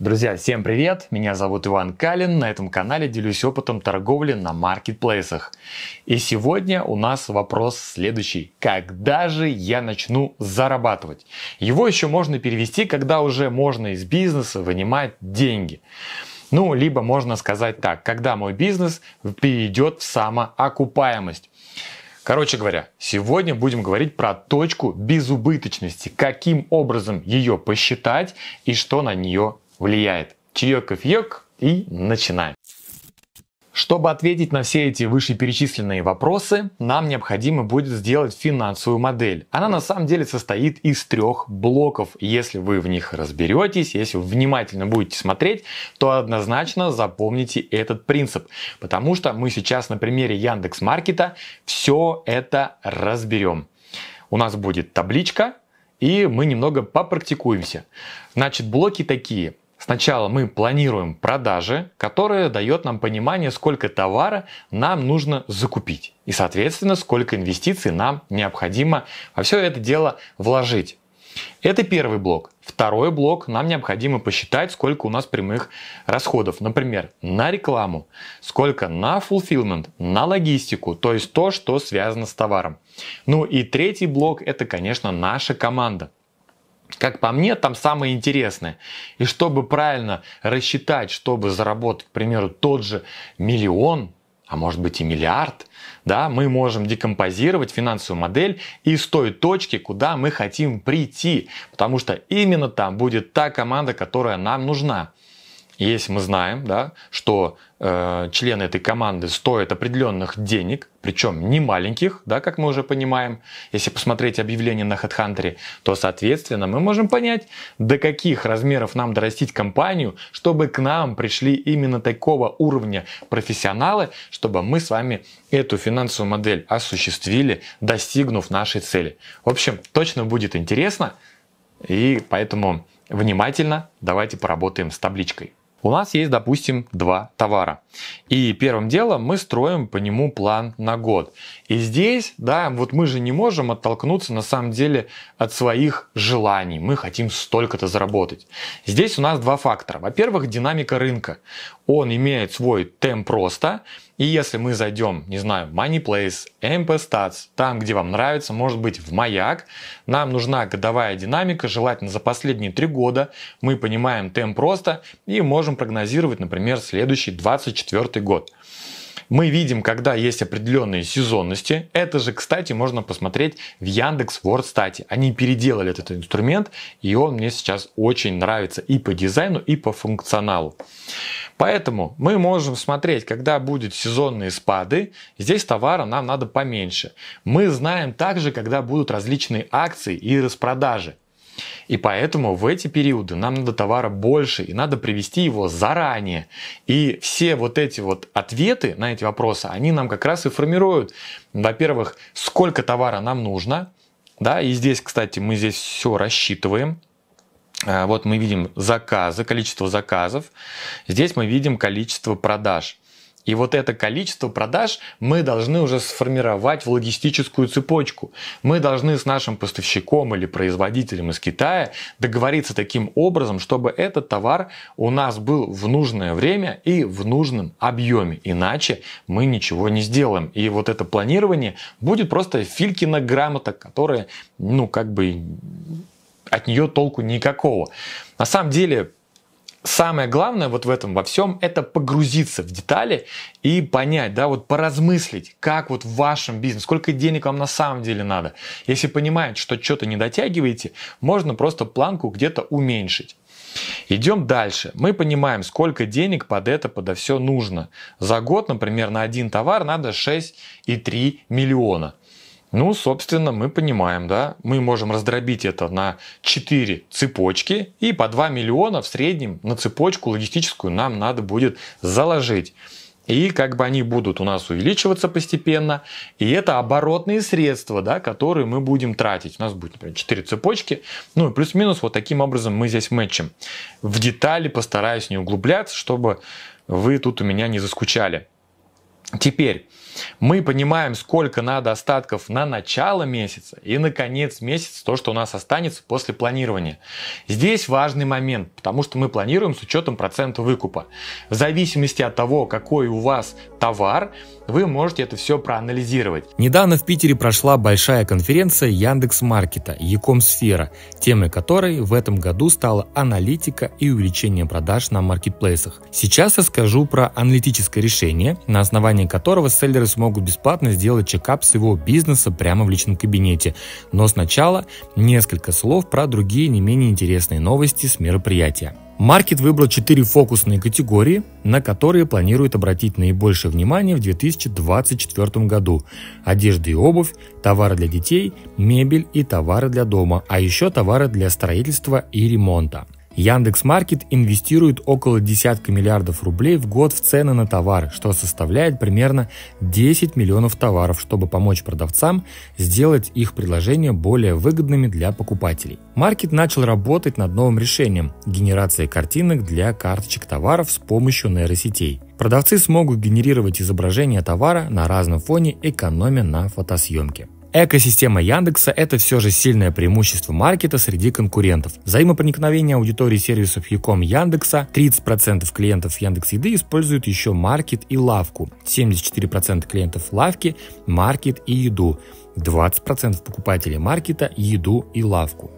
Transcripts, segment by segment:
Друзья, всем привет! Меня зовут Иван Калин. На этом канале делюсь опытом торговли на маркетплейсах. И сегодня у нас вопрос следующий. Когда же я начну зарабатывать? Его еще можно перевести, когда уже можно из бизнеса вынимать деньги. Ну, либо можно сказать так, когда мой бизнес перейдет в самоокупаемость. Короче говоря, сегодня будем говорить про точку безубыточности, каким образом ее посчитать и что на нее влияет. Чаек и и начинаем. Чтобы ответить на все эти вышеперечисленные вопросы, нам необходимо будет сделать финансовую модель. Она на самом деле состоит из трех блоков. Если вы в них разберетесь, если вы внимательно будете смотреть, то однозначно запомните этот принцип. Потому что мы сейчас на примере Яндекс Маркета все это разберем. У нас будет табличка, и мы немного попрактикуемся. Значит, блоки такие. Сначала мы планируем продажи, которые дают нам понимание, сколько товара нам нужно закупить. И, соответственно, сколько инвестиций нам необходимо во все это дело вложить. Это первый блок. Второй блок нам необходимо посчитать, сколько у нас прямых расходов. Например, на рекламу, сколько на fulfillment, на логистику, то есть то, что связано с товаром. Ну и третий блок – это, конечно, наша команда как по мне, там самое интересное. И чтобы правильно рассчитать, чтобы заработать, к примеру, тот же миллион, а может быть и миллиард, да, мы можем декомпозировать финансовую модель из той точки, куда мы хотим прийти, потому что именно там будет та команда, которая нам нужна. Если мы знаем, да, что э, члены этой команды стоят определенных денег, причем не маленьких, да, как мы уже понимаем, если посмотреть объявление на HeadHunter, то, соответственно, мы можем понять, до каких размеров нам дорастить компанию, чтобы к нам пришли именно такого уровня профессионалы, чтобы мы с вами эту финансовую модель осуществили, достигнув нашей цели. В общем, точно будет интересно, и поэтому внимательно давайте поработаем с табличкой. У нас есть, допустим, два товара. И первым делом мы строим по нему план на год. И здесь, да, вот мы же не можем оттолкнуться на самом деле от своих желаний. Мы хотим столько-то заработать. Здесь у нас два фактора. Во-первых, динамика рынка. Он имеет свой темп роста, и если мы зайдем, не знаю, MoneyPlace, MPStats, там, где вам нравится, может быть, в маяк, нам нужна годовая динамика, желательно за последние три года. Мы понимаем темп роста и можем прогнозировать, например, следующий 2024 год мы видим, когда есть определенные сезонности. Это же, кстати, можно посмотреть в Яндекс WordStat. Они переделали этот инструмент, и он мне сейчас очень нравится и по дизайну, и по функционалу. Поэтому мы можем смотреть, когда будут сезонные спады, здесь товара нам надо поменьше. Мы знаем также, когда будут различные акции и распродажи. И поэтому в эти периоды нам надо товара больше, и надо привести его заранее. И все вот эти вот ответы на эти вопросы, они нам как раз и формируют, во-первых, сколько товара нам нужно, да, и здесь, кстати, мы здесь все рассчитываем, а, вот мы видим заказы, количество заказов. Здесь мы видим количество продаж. И вот это количество продаж мы должны уже сформировать в логистическую цепочку. Мы должны с нашим поставщиком или производителем из Китая договориться таким образом, чтобы этот товар у нас был в нужное время и в нужном объеме. Иначе мы ничего не сделаем. И вот это планирование будет просто Филькина грамота, которая, ну, как бы от нее толку никакого. На самом деле, самое главное вот в этом во всем это погрузиться в детали и понять, да, вот поразмыслить, как вот в вашем бизнесе, сколько денег вам на самом деле надо. Если понимаете, что что-то не дотягиваете, можно просто планку где-то уменьшить. Идем дальше. Мы понимаем, сколько денег под это, подо все нужно. За год, например, на один товар надо 6,3 миллиона. Ну, собственно, мы понимаем, да, мы можем раздробить это на 4 цепочки, и по 2 миллиона в среднем на цепочку логистическую нам надо будет заложить. И как бы они будут у нас увеличиваться постепенно. И это оборотные средства, да, которые мы будем тратить. У нас будет, например, 4 цепочки. Ну и плюс-минус вот таким образом мы здесь мэтчим. В детали постараюсь не углубляться, чтобы вы тут у меня не заскучали. Теперь мы понимаем, сколько надо остатков на начало месяца и на конец месяца, то, что у нас останется после планирования. Здесь важный момент, потому что мы планируем с учетом процента выкупа. В зависимости от того, какой у вас товар, вы можете это все проанализировать. Недавно в Питере прошла большая конференция Яндекс Маркета Яком Сфера, темой которой в этом году стала аналитика и увеличение продаж на маркетплейсах. Сейчас я скажу про аналитическое решение, на основании которого селлеры смогут бесплатно сделать чекап своего бизнеса прямо в личном кабинете. Но сначала несколько слов про другие не менее интересные новости с мероприятия. Маркет выбрал 4 фокусные категории, на которые планирует обратить наибольшее внимание в 2024 году. Одежда и обувь, товары для детей, мебель и товары для дома, а еще товары для строительства и ремонта. Яндекс.Маркет инвестирует около десятка миллиардов рублей в год в цены на товары, что составляет примерно 10 миллионов товаров, чтобы помочь продавцам сделать их предложения более выгодными для покупателей. Маркет начал работать над новым решением – генерацией картинок для карточек товаров с помощью нейросетей – Продавцы смогут генерировать изображение товара на разном фоне, экономя на фотосъемке. Экосистема Яндекса – это все же сильное преимущество маркета среди конкурентов. Взаимопроникновение аудитории сервисов Я.Ком e Яндекса, 30% клиентов Яндекс Еды используют еще маркет и лавку, 74% клиентов лавки – маркет и еду, 20% покупателей маркета – еду и лавку.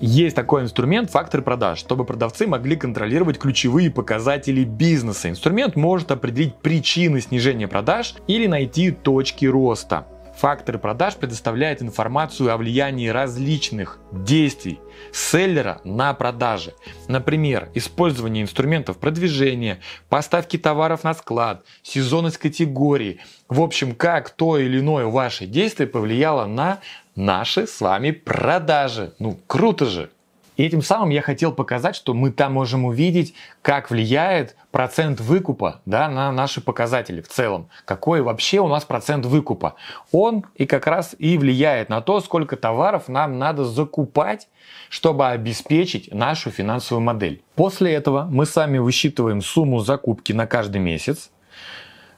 Есть такой инструмент «Фактор продаж», чтобы продавцы могли контролировать ключевые показатели бизнеса. Инструмент может определить причины снижения продаж или найти точки роста. Факторы продаж предоставляют информацию о влиянии различных действий селлера на продажи. Например, использование инструментов продвижения, поставки товаров на склад, сезонность категории. В общем, как то или иное ваше действие повлияло на наши с вами продажи. Ну, круто же! И этим самым я хотел показать, что мы там можем увидеть, как влияет процент выкупа да, на наши показатели в целом. Какой вообще у нас процент выкупа. Он и как раз и влияет на то, сколько товаров нам надо закупать, чтобы обеспечить нашу финансовую модель. После этого мы сами высчитываем сумму закупки на каждый месяц.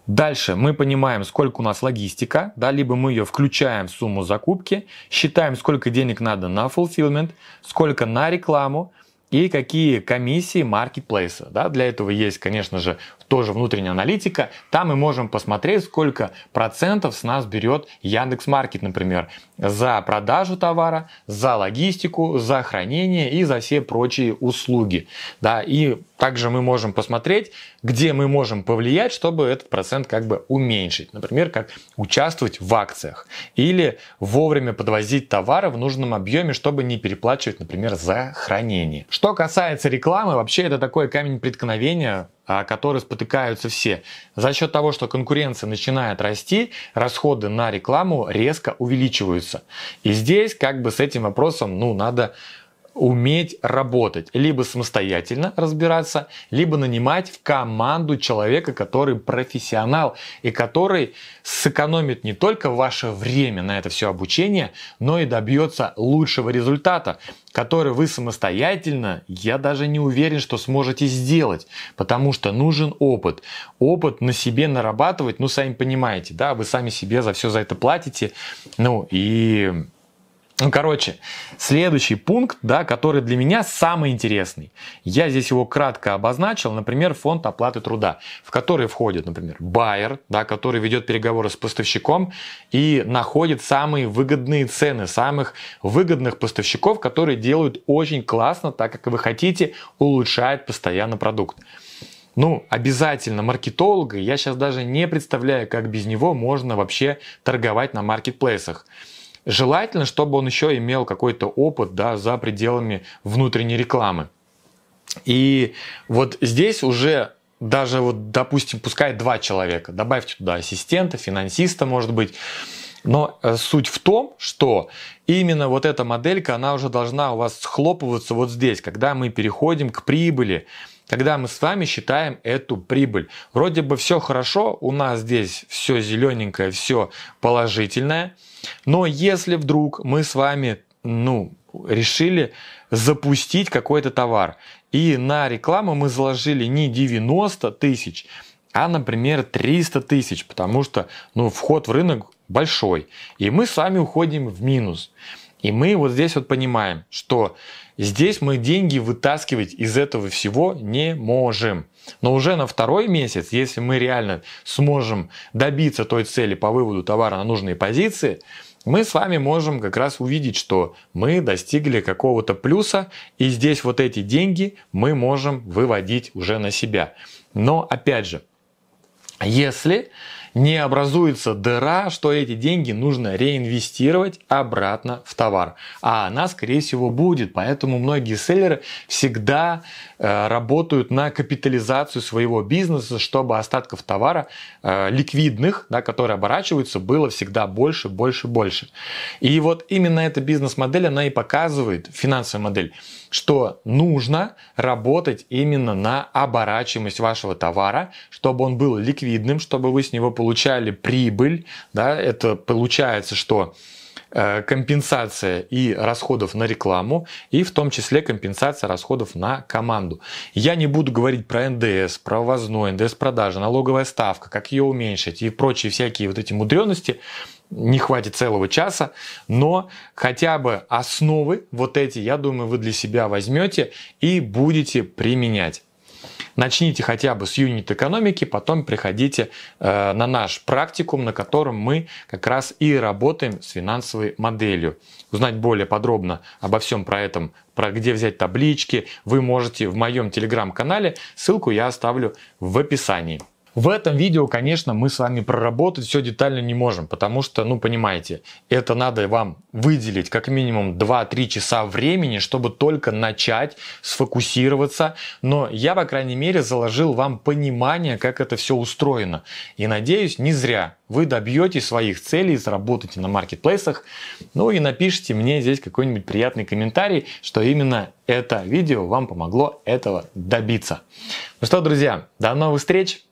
Дальше мы понимаем, сколько у нас логистика, да, либо мы ее включаем в сумму закупки, считаем, сколько денег надо на fulfillment, сколько на рекламу и какие комиссии маркетплейса. Да. Для этого есть, конечно же, тоже внутренняя аналитика. Там мы можем посмотреть, сколько процентов с нас берет Яндекс Маркет, например, за продажу товара, за логистику, за хранение и за все прочие услуги. Да. И также мы можем посмотреть, где мы можем повлиять, чтобы этот процент как бы уменьшить. Например, как участвовать в акциях или вовремя подвозить товары в нужном объеме, чтобы не переплачивать, например, за хранение. Что касается рекламы, вообще это такой камень преткновения, а, который спотыкаются все. За счет того, что конкуренция начинает расти, расходы на рекламу резко увеличиваются. И здесь как бы с этим вопросом ну, надо уметь работать, либо самостоятельно разбираться, либо нанимать в команду человека, который профессионал и который сэкономит не только ваше время на это все обучение, но и добьется лучшего результата, который вы самостоятельно, я даже не уверен, что сможете сделать, потому что нужен опыт. Опыт на себе нарабатывать, ну, сами понимаете, да, вы сами себе за все за это платите, ну, и ну, короче, следующий пункт, да, который для меня самый интересный. Я здесь его кратко обозначил, например, фонд оплаты труда, в который входит, например, байер, да, который ведет переговоры с поставщиком и находит самые выгодные цены, самых выгодных поставщиков, которые делают очень классно, так как вы хотите, улучшает постоянно продукт. Ну, обязательно маркетолога, я сейчас даже не представляю, как без него можно вообще торговать на маркетплейсах. Желательно, чтобы он еще имел какой-то опыт да, за пределами внутренней рекламы. И вот здесь уже даже вот, допустим, пускай два человека, добавьте туда ассистента, финансиста, может быть, но э, суть в том, что именно вот эта моделька, она уже должна у вас схлопываться вот здесь, когда мы переходим к прибыли, Тогда мы с вами считаем эту прибыль. Вроде бы все хорошо, у нас здесь все зелененькое, все положительное, но если вдруг мы с вами, ну, решили запустить какой-то товар, и на рекламу мы заложили не 90 тысяч, а, например, 300 тысяч, потому что ну, вход в рынок большой, и мы с вами уходим в минус – и мы вот здесь вот понимаем, что здесь мы деньги вытаскивать из этого всего не можем. Но уже на второй месяц, если мы реально сможем добиться той цели по выводу товара на нужные позиции, мы с вами можем как раз увидеть, что мы достигли какого-то плюса, и здесь вот эти деньги мы можем выводить уже на себя. Но опять же, если не образуется дыра, что эти деньги нужно реинвестировать обратно в товар. А она, скорее всего, будет. Поэтому многие селлеры всегда Э, работают на капитализацию своего бизнеса, чтобы остатков товара э, ликвидных, да, которые оборачиваются, было всегда больше, больше, больше. И вот именно эта бизнес-модель, она и показывает, финансовая модель, что нужно работать именно на оборачиваемость вашего товара, чтобы он был ликвидным, чтобы вы с него получали прибыль. Да, это получается, что Э, компенсация и расходов на рекламу, и в том числе компенсация расходов на команду. Я не буду говорить про НДС, про ввозной, НДС-продажи, налоговая ставка, как ее уменьшить и прочие всякие вот эти мудренности, не хватит целого часа, но хотя бы основы вот эти, я думаю, вы для себя возьмете и будете применять. Начните хотя бы с юнит экономики, потом приходите э, на наш практикум, на котором мы как раз и работаем с финансовой моделью. Узнать более подробно обо всем про этом, про где взять таблички, вы можете в моем телеграм-канале. Ссылку я оставлю в описании. В этом видео, конечно, мы с вами проработать все детально не можем, потому что, ну, понимаете, это надо вам выделить как минимум 2-3 часа времени, чтобы только начать сфокусироваться. Но я, по крайней мере, заложил вам понимание, как это все устроено. И надеюсь, не зря вы добьетесь своих целей, заработаете на маркетплейсах, ну и напишите мне здесь какой-нибудь приятный комментарий, что именно это видео вам помогло этого добиться. Ну что, друзья, до новых встреч!